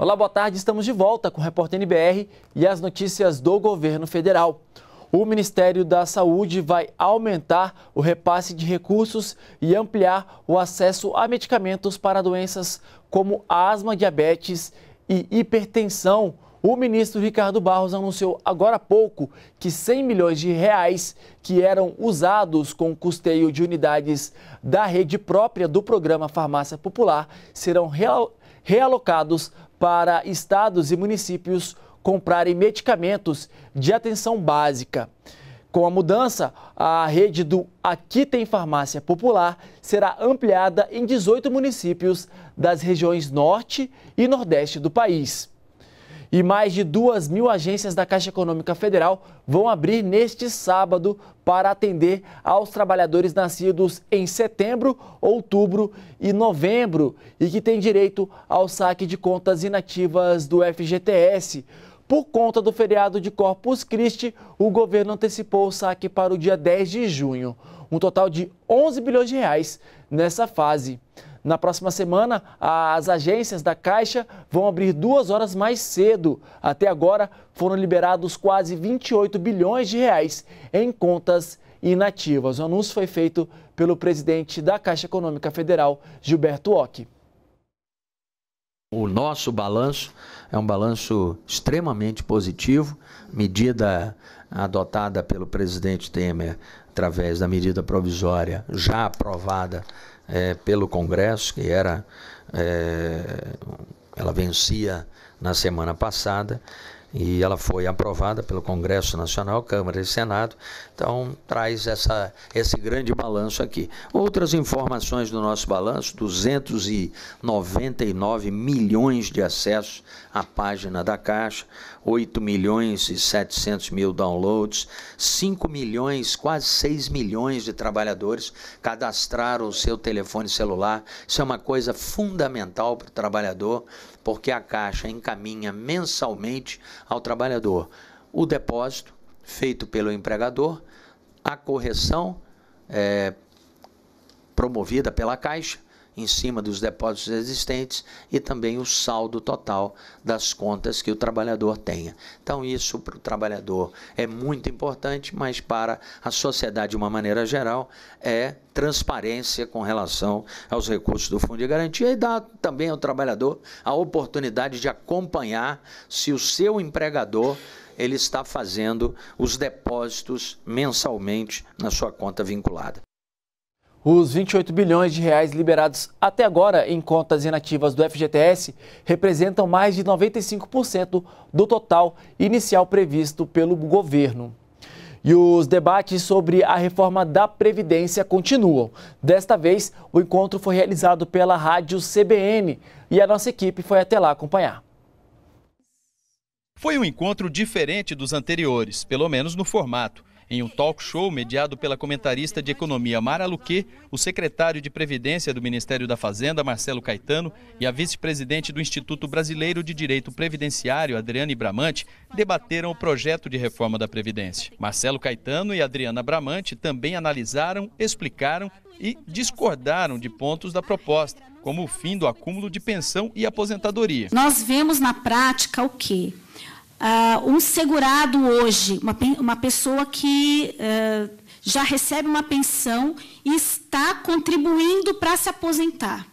Olá, boa tarde. Estamos de volta com o Repórter NBR e as notícias do governo federal. O Ministério da Saúde vai aumentar o repasse de recursos e ampliar o acesso a medicamentos para doenças como asma, diabetes e hipertensão. O ministro Ricardo Barros anunciou agora há pouco que 100 milhões de reais que eram usados com custeio de unidades da rede própria do programa Farmácia Popular serão realocados para estados e municípios comprarem medicamentos de atenção básica. Com a mudança, a rede do Aqui Tem Farmácia Popular será ampliada em 18 municípios das regiões Norte e Nordeste do país. E mais de 2 mil agências da Caixa Econômica Federal vão abrir neste sábado para atender aos trabalhadores nascidos em setembro, outubro e novembro e que têm direito ao saque de contas inativas do FGTS. Por conta do feriado de Corpus Christi, o governo antecipou o saque para o dia 10 de junho. Um total de 11 bilhões de reais nessa fase. Na próxima semana, as agências da Caixa vão abrir duas horas mais cedo. Até agora, foram liberados quase 28 bilhões de reais em contas inativas. O anúncio foi feito pelo presidente da Caixa Econômica Federal, Gilberto Ock. O nosso balanço é um balanço extremamente positivo, medida adotada pelo presidente Temer através da medida provisória já aprovada é, pelo Congresso, que era é, ela vencia na semana passada, e ela foi aprovada pelo Congresso Nacional, Câmara e Senado, então traz essa, esse grande balanço aqui. Outras informações do nosso balanço: 299 milhões de acessos à página da Caixa, 8 milhões e 700 mil downloads, 5 milhões, quase 6 milhões de trabalhadores cadastraram o seu telefone celular. Isso é uma coisa fundamental para o trabalhador, porque a Caixa encaminha mensalmente ao trabalhador o depósito feito pelo empregador, a correção é, promovida pela Caixa em cima dos depósitos existentes e também o saldo total das contas que o trabalhador tenha. Então, isso para o trabalhador é muito importante, mas para a sociedade de uma maneira geral é transparência com relação aos recursos do Fundo de Garantia e dá também ao trabalhador a oportunidade de acompanhar se o seu empregador ele está fazendo os depósitos mensalmente na sua conta vinculada. Os 28 bilhões de reais liberados até agora em contas inativas do FGTS representam mais de 95% do total inicial previsto pelo governo. E os debates sobre a reforma da Previdência continuam. Desta vez, o encontro foi realizado pela Rádio CBN e a nossa equipe foi até lá acompanhar. Foi um encontro diferente dos anteriores, pelo menos no formato. Em um talk show mediado pela comentarista de economia Mara Luque, o secretário de Previdência do Ministério da Fazenda, Marcelo Caetano, e a vice-presidente do Instituto Brasileiro de Direito Previdenciário, Adriane Bramante, debateram o projeto de reforma da Previdência. Marcelo Caetano e Adriana Bramante também analisaram, explicaram e discordaram de pontos da proposta, como o fim do acúmulo de pensão e aposentadoria. Nós vemos na prática o quê? Uh, um segurado hoje, uma, uma pessoa que uh, já recebe uma pensão e está contribuindo para se aposentar.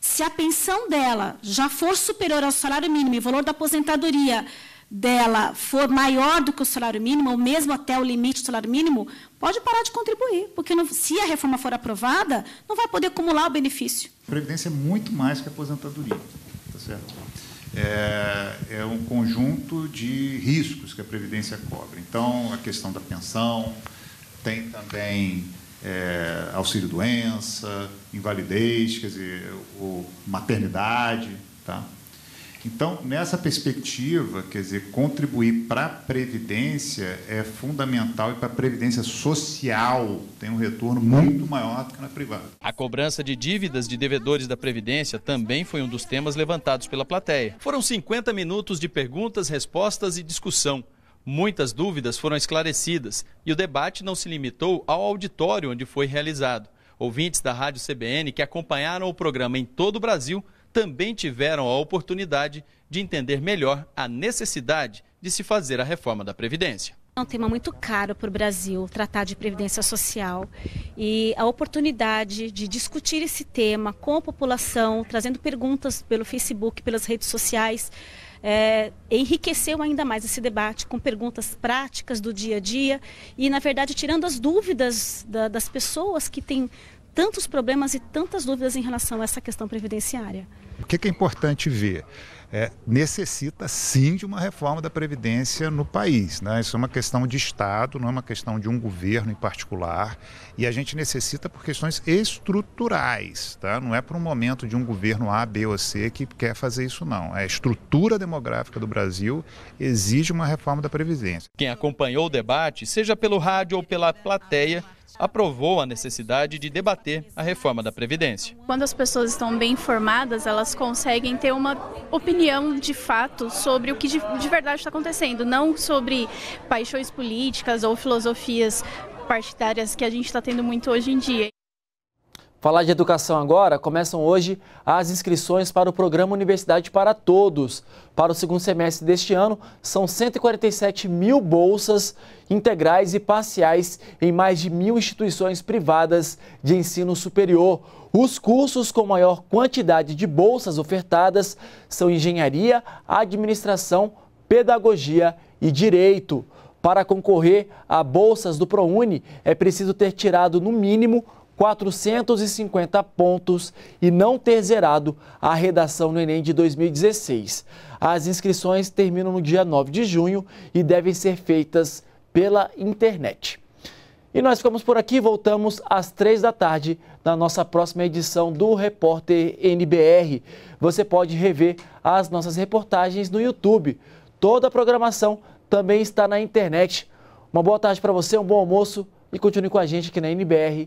Se a pensão dela já for superior ao salário mínimo e o valor da aposentadoria dela for maior do que o salário mínimo, ou mesmo até o limite do salário mínimo, pode parar de contribuir, porque não, se a reforma for aprovada, não vai poder acumular o benefício. Previdência é muito mais que a aposentadoria. está certo? é, é um conjunto de riscos que a Previdência cobre. Então, a questão da pensão, tem também é, auxílio-doença, invalidez, quer dizer, o, maternidade. Tá? Então, nessa perspectiva, quer dizer, contribuir para a Previdência é fundamental e para a Previdência Social tem um retorno muito maior do que na privada. A cobrança de dívidas de devedores da Previdência também foi um dos temas levantados pela plateia. Foram 50 minutos de perguntas, respostas e discussão. Muitas dúvidas foram esclarecidas e o debate não se limitou ao auditório onde foi realizado. Ouvintes da Rádio CBN que acompanharam o programa em todo o Brasil também tiveram a oportunidade de entender melhor a necessidade de se fazer a reforma da Previdência. É um tema muito caro para o Brasil, tratar de previdência social. E a oportunidade de discutir esse tema com a população, trazendo perguntas pelo Facebook, pelas redes sociais, é, enriqueceu ainda mais esse debate com perguntas práticas do dia a dia e, na verdade, tirando as dúvidas da, das pessoas que têm tantos problemas e tantas dúvidas em relação a essa questão previdenciária que, que é importante ver? É, necessita sim de uma reforma da Previdência no país. Né? Isso é uma questão de Estado, não é uma questão de um governo em particular. E a gente necessita por questões estruturais, tá? não é para um momento de um governo A, B ou C que quer fazer isso, não. A estrutura demográfica do Brasil exige uma reforma da Previdência. Quem acompanhou o debate, seja pelo rádio ou pela plateia, aprovou a necessidade de debater a reforma da Previdência. Quando as pessoas estão bem informadas, elas conseguem ter uma opinião de fato sobre o que de verdade está acontecendo, não sobre paixões políticas ou filosofias partidárias que a gente está tendo muito hoje em dia. Falar de educação agora, começam hoje as inscrições para o programa Universidade para Todos. Para o segundo semestre deste ano, são 147 mil bolsas integrais e parciais em mais de mil instituições privadas de ensino superior. Os cursos com maior quantidade de bolsas ofertadas são engenharia, administração, pedagogia e direito. Para concorrer a bolsas do ProUni, é preciso ter tirado, no mínimo, 450 pontos e não ter zerado a redação no Enem de 2016. As inscrições terminam no dia 9 de junho e devem ser feitas pela internet. E nós ficamos por aqui, voltamos às três da tarde na nossa próxima edição do Repórter NBR. Você pode rever as nossas reportagens no YouTube. Toda a programação também está na internet. Uma boa tarde para você, um bom almoço e continue com a gente aqui na NBR